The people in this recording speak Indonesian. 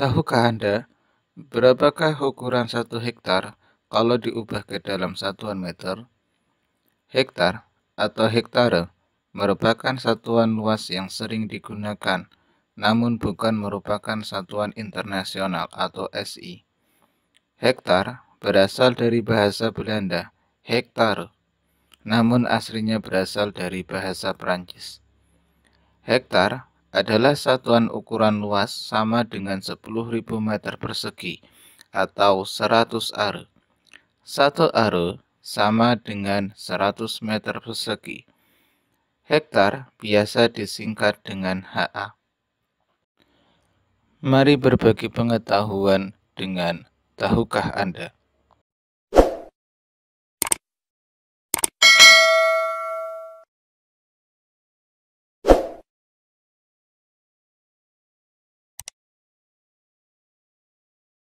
Tahukah Anda berapakah ukuran satu hektar kalau diubah ke dalam satuan meter? Hektar atau hektare merupakan satuan luas yang sering digunakan, namun bukan merupakan satuan internasional atau SI. Hektar berasal dari bahasa Belanda, hektar, namun aslinya berasal dari bahasa Prancis. Hektar adalah satuan ukuran luas sama dengan 10.000 meter persegi atau 100 are. Satu are sama dengan 100 meter persegi. Hektar biasa disingkat dengan HA. Mari berbagi pengetahuan dengan tahukah Anda?